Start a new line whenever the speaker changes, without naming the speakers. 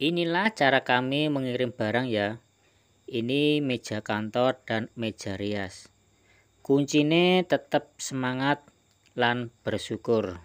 Inilah cara kami mengirim barang ya. Ini meja kantor dan meja rias. Kuncinya tetap semangat dan bersyukur.